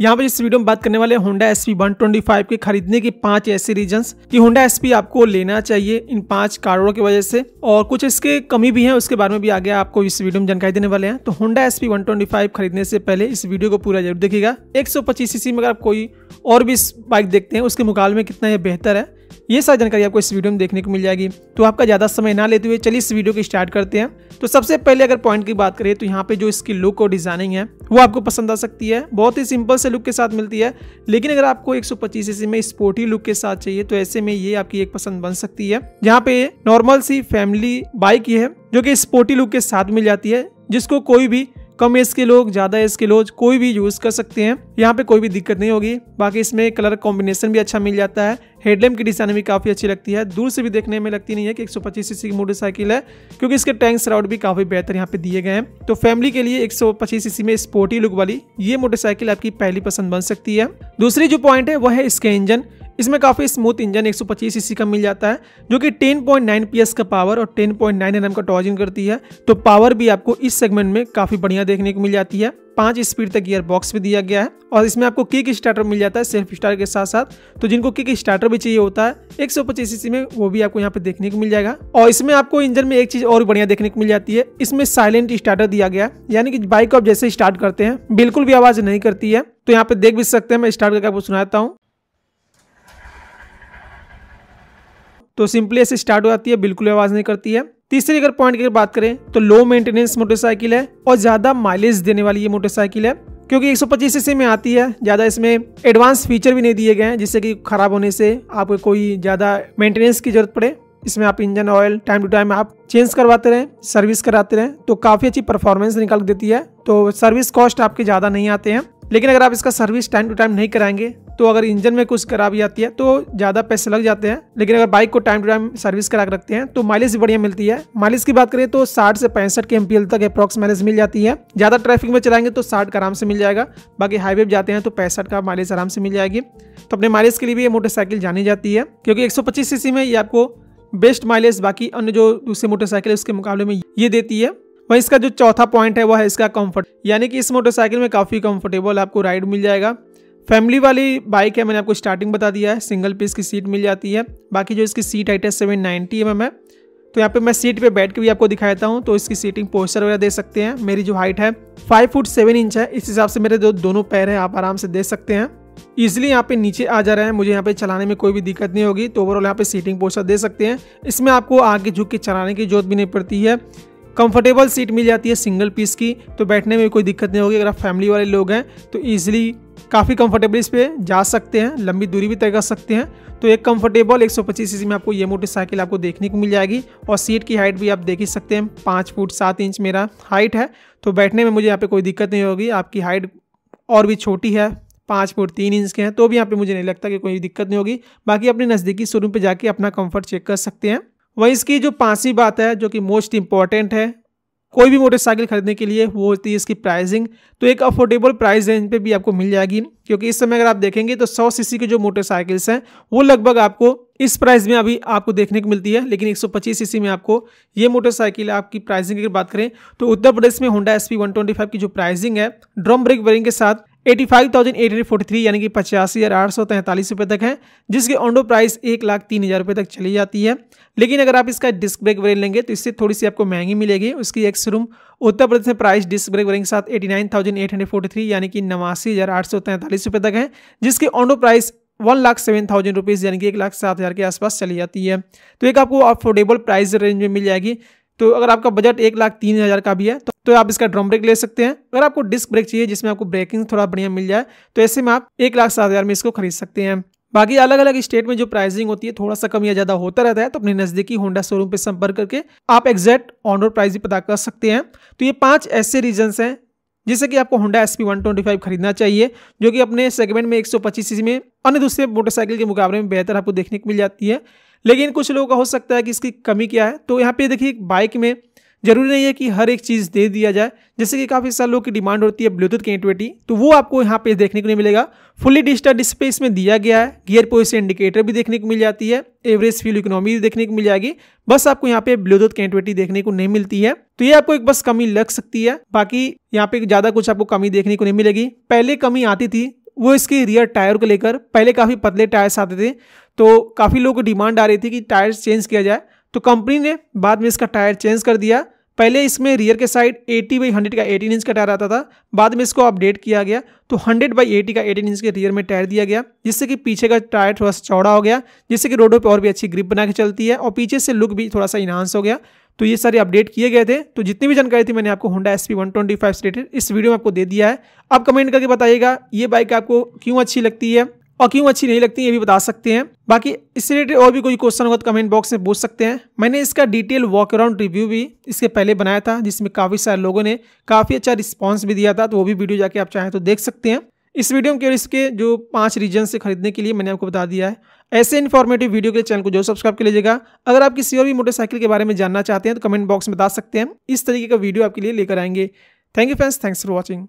यहाँ पे इस वीडियो में बात करने वाले होंडा एस पी के खरीदने के पांच ऐसे रीजंस कि होंडा एस आपको लेना चाहिए इन पांच कारणों की वजह से और कुछ इसके कमी भी हैं उसके बारे में भी आगे आपको इस वीडियो में जानकारी देने वाले हैं तो होंडा एस पी खरीदने से पहले इस वीडियो को पूरा जरूर देखिएगा एक सीसी में अगर आप कोई और भी बाइक देखते हैं उसके मुकाबले में कितना यह बेहतर है ये सारी जानकारी आपको इस वीडियो में देखने को मिल जाएगी तो आपका ज़्यादा समय ना लेते हुए चलिए इस वीडियो को स्टार्ट करते हैं तो सबसे पहले अगर पॉइंट की बात करें तो यहाँ पे जो इसकी लुक और डिज़ाइनिंग है वो आपको पसंद आ सकती है बहुत ही सिंपल से लुक के साथ मिलती है लेकिन अगर आपको 125 सीसी में स्पोर्टी लुक के साथ चाहिए तो ऐसे में ये आपकी एक पसंद बन सकती है यहाँ पे नॉर्मल सी फैमिली बाइक ही है जो कि स्पोर्टी लुक के साथ मिल जाती है जिसको कोई भी कम एज के लोग ज़्यादा एज के लोग कोई भी यूज़ कर सकते हैं यहाँ पे कोई भी दिक्कत नहीं होगी बाकी इसमें कलर कॉम्बिनेशन भी अच्छा मिल जाता है हेडलैम्प की डिज़ाइन भी काफ़ी अच्छी लगती है दूर से भी देखने में लगती नहीं है कि एक 125 सीसी की मोटरसाइकिल है क्योंकि इसके टैंक सराउंड भी काफ़ी बेहतर यहाँ पे दिए गए हैं तो फैमिली के लिए 125 सीसी में स्पोर्टी लुक वाली ये मोटरसाइकिल आपकी पहली पसंद बन सकती है दूसरी जो पॉइंट है वह है इसके इंजन इसमें काफ़ी स्मूथ इंजन 125 सौ का मिल जाता है जो कि 10.9 पीएस का पावर और 10.9 एनएम का टॉर्जिंग करती है तो पावर भी आपको इस सेगमेंट में काफ़ी बढ़िया देखने को मिल जाती है पांच स्पीड तक गियर बॉक्स भी दिया गया है और इसमें आपको किक स्टार्टर मिल जाता है सेल्फ स्टार्ट के साथ साथ तो जिनको किक स्टार्टर भी चाहिए होता है एक सौ में वो भी आपको यहाँ पे देखने को मिल जाएगा और इसमें आपको इंजन में एक चीज और बढ़िया देखने को मिल जाती है इसमें साइलेंट स्टार्टर दिया गया यानी कि बाइक को आप जैसे स्टार्ट करते हैं बिल्कुल भी आवाज नहीं करती है तो यहाँ पे देख भी सकते हैं मैं स्टार्ट करके आपको सुनाता हूँ तो सिंपली ऐसे स्टार्ट हो जाती है बिल्कुल आवाज नहीं करती है तीसरे अगर पॉइंट की बात करें तो लो मेंटेनेंस मोटरसाइकिल है और ज्यादा माइलेज देने वाली ये मोटरसाइकिल है क्योंकि 125 सौ में आती है ज़्यादा इसमें एडवांस फीचर भी नहीं दिए गए हैं जिससे कि ख़राब होने से आपको कोई ज़्यादा मेंटेनेंस की जरूरत पड़े इसमें आप engine oil time to time आप चेंज करवाते रहें सर्विस कराते रहें तो काफ़ी अच्छी परफॉर्मेंस निकाल देती है तो सर्विस कॉस्ट आपके ज़्यादा नहीं आते हैं लेकिन अगर आप इसका सर्विस टाइम टू टाइम नहीं कराएंगे तो अगर इंजन में कुछ खराबी आती है तो ज़्यादा पैसे लग जाते हैं लेकिन अगर बाइक को टाइम टू टाइम सर्विस करा रखते हैं तो माइलेज भी बढ़िया मिलती है माइलेज की बात करें तो साठ से पैंसठ के एम तक अप्रॉक्स माइलेज मिल जाती है ज़्यादा ट्रैफिक में चलाएंगे तो साठ का आराम से मिल जाएगा बाकी हाईवे पर जाते हैं तो पैंसठ का माइलेज आराम से मिल जाएगी तो अपने माइलेज के लिए भी ये मोटरसाइकिल जानी जाती है क्योंकि एक सौ में ये आपको बेस्ट माइलेज बाकी अन्य जो दूसरे मोटरसाइकिल है उसके मुकाबले में ये देती है वहीं इसका जो चौथा पॉइंट है वह है इसका कंफर्ट यानी कि इस मोटरसाइकिल में काफ़ी कंफर्टेबल आपको राइड मिल जाएगा फैमिली वाली बाइक है मैंने आपको स्टार्टिंग बता दिया है सिंगल पीस की सीट मिल जाती है बाकी जो इसकी सीट हाइट है सेवन नाइन्टी एम है तो यहाँ पे मैं सीट पे बैठ के भी आपको दिखाता हूँ तो इसकी सीटिंग पोस्टर वगैरह दे सकते हैं मेरी जो हाइट है फाइव फुट सेवन इंच है इस हिसाब से मेरे जो दो, दोनों पैर हैं आप आराम से दे सकते हैं ईजिली यहाँ पे नीचे आ जा रहे हैं मुझे यहाँ पे चलाने में कोई भी दिक्कत नहीं होगी तो ओवरऑल यहाँ पे सीटिंग पोस्टर दे सकते हैं इसमें आपको आगे झुक के चलाने की जरूरत भी नहीं पड़ती है कंफर्टेबल सीट मिल जाती है सिंगल पीस की तो बैठने में कोई दिक्कत नहीं होगी अगर आप फैमिली वाले लोग हैं तो ईजिली काफ़ी कंफर्टेबल इस पर जा सकते हैं लंबी दूरी भी तय कर सकते हैं तो एक कंफर्टेबल 125 सीसी में आपको ये मोटरसाइकिल आपको देखने को मिल जाएगी और सीट की हाइट भी आप देख ही सकते हैं पाँच फुट सात इंच मेरा हाइट है तो बैठने में मुझे यहाँ पे कोई दिक्कत नहीं होगी आपकी हाइट और भी छोटी है पाँच फुट तीन इंच के हैं तो भी यहाँ पे मुझे नहीं लगता कि कोई दिक्कत नहीं होगी बाकी अपने नज़दीकी शोरूम पर जाके अपना कम्फर्ट चेक कर सकते हैं वहीं इसकी जो पांचवी बात है जो कि मोस्ट इम्पॉर्टेंट है कोई भी मोटरसाइकिल खरीदने के लिए वो होती है इसकी प्राइसिंग तो एक अफोर्डेबल प्राइस रेंज पे भी आपको मिल जाएगी क्योंकि इस समय अगर आप देखेंगे तो 100 सीसी के जो मोटरसाइकिल्स हैं वो लगभग आपको इस प्राइस में अभी आपको देखने को मिलती है लेकिन 125 सीसी में आपको ये मोटरसाइकिल आपकी प्राइसिंग की बात करें तो उत्तर प्रदेश में होंडा एस की जो प्राइसिंग है ड्रम ब्रेक वरिंग के साथ eighty five thousand eight hundred forty three यानी कि पचासी हज़ार आठ सौ तैंतालीस रुपये तक है जिसकी ऑनडो प्राइस एक लाख तीन हज़ार रुपये तक चली जाती है लेकिन अगर आप इसका डिस्क ब्रेक वरिंग लेंगे तो इससे थोड़ी सी आपको महंगी मिलेगी उसकी एक शोरूम उत्तर प्रदेश में प्राइस डिस्क ब्रेक वेरियंट के साथ eighty nine thousand eight hundred forty three यानी कि नवासी हज़ार आठ सौ तैंतालीस रुपये तक है जिसकी on road price one lakh seven thousand rupees यानी कि एक लाख सात हज़ार के आसपास चली जाती है तो एक आपको अफोर्डेबल प्राइस रेंज में मिल जाएगी तो अगर आपका बजट एक लाख तीन हज़ार का भी है तो, तो आप इसका ड्रम ब्रेक ले सकते हैं अगर आपको डिस्क ब्रेक चाहिए जिसमें आपको ब्रेकिंग थोड़ा बढ़िया मिल जाए तो ऐसे में आप एक लाख सात हज़ार में इसको खरीद सकते हैं बाकी अलग अलग स्टेट में जो प्राइसिंग होती है थोड़ा सा कम या ज्यादा होता रहता है तो अपने नजदीकी होंडा शोरूम पर संपर्क करके आप एग्जैक्ट ऑनरोड प्राइस भी पता कर सकते हैं तो ये पांच ऐसे रीजन्स हैं जैसे कि आपको होंडा एस पी खरीदना चाहिए जो कि अपने सेगमेंट में 125 सीसी में अन्य दूसरे मोटरसाइकिल के मुकाबले में बेहतर आपको देखने को मिल जाती है लेकिन कुछ लोगों का हो सकता है कि इसकी कमी क्या है तो यहाँ पे देखिए बाइक में जरूरी नहीं है कि हर एक चीज़ दे दिया जाए जैसे कि काफ़ी सारे लोग की डिमांड होती है ब्लूटूथ कनेक्टिविटी तो वो आपको यहाँ पे देखने को नहीं मिलेगा फुली डिजिटल डिस्प्ले इसमें दिया गया है गियर पोजिशन इंडिकेटर भी देखने को मिल जाती है एवरेज फ्यूल इकोनॉमी भी देखने को मिल जाएगी बस आपको यहाँ पे ब्लूटूथ कनेक्टिविटी देखने को नहीं मिलती है तो ये आपको एक बस कमी लग सकती है बाकी यहाँ पे ज्यादा कुछ आपको कमी देखने को नहीं मिलेगी पहले कमी आती थी वो इसके रियर टायर को लेकर पहले काफ़ी पतले टायर्स आते थे तो काफ़ी लोगों को डिमांड आ रही थी कि टायर्स चेंज किया जाए तो कंपनी ने बाद में इसका टायर चेंज कर दिया पहले इसमें रियर के साइड 80 बाई 100 का 18 इंच का टायर आता था बाद में इसको अपडेट किया गया तो 100 बाई 80 का 18 इंच के रियर में टायर दिया गया जिससे कि पीछे का टायर थोड़ा सा चौड़ा हो गया जिससे कि रोडों पर और भी अच्छी ग्रिप बना के चलती है और पीछे से लुक भी थोड़ा सा इनहांस हो गया तो ये सारे अपडेट किए गए थे तो जितनी भी जानकारी थी मैंने आपको Honda S P one twenty five इस वीडियो में आपको दे दिया है आप कमेंट करके बताइएगा ये बाइक आपको क्यों अच्छी लगती है और क्यों अच्छी नहीं लगती ये भी बता सकते हैं बाकी इससे रिलेटेड और भी कोई क्वेश्चन होगा तो कमेंट बॉक्स में पूछ सकते हैं मैंने इसका डिटेल वॉक अराउंड रिव्यू भी इसके पहले बनाया था जिसमें काफ़ी सारे लोगों ने काफ़ी अच्छा रिस्पॉन्स भी दिया था तो वो भी वीडियो जाके आप चाहें तो देख सकते हैं इस वीडियो में केवल इसके जो पांच रीजन से खरीदने के लिए मैंने आपको बता दिया है ऐसे इन्फॉर्मेटिव वीडियो के चैनल को जो सब्सक्राइब कर लीजिएगा अगर आप किसी और भी मोटरसाइकिल के बारे में जानना चाहते हैं तो कमेंट बॉक्स में बता सकते हैं इस तरीके का वीडियो आपके लिए लेकर आएंगे thank you friends thanks for watching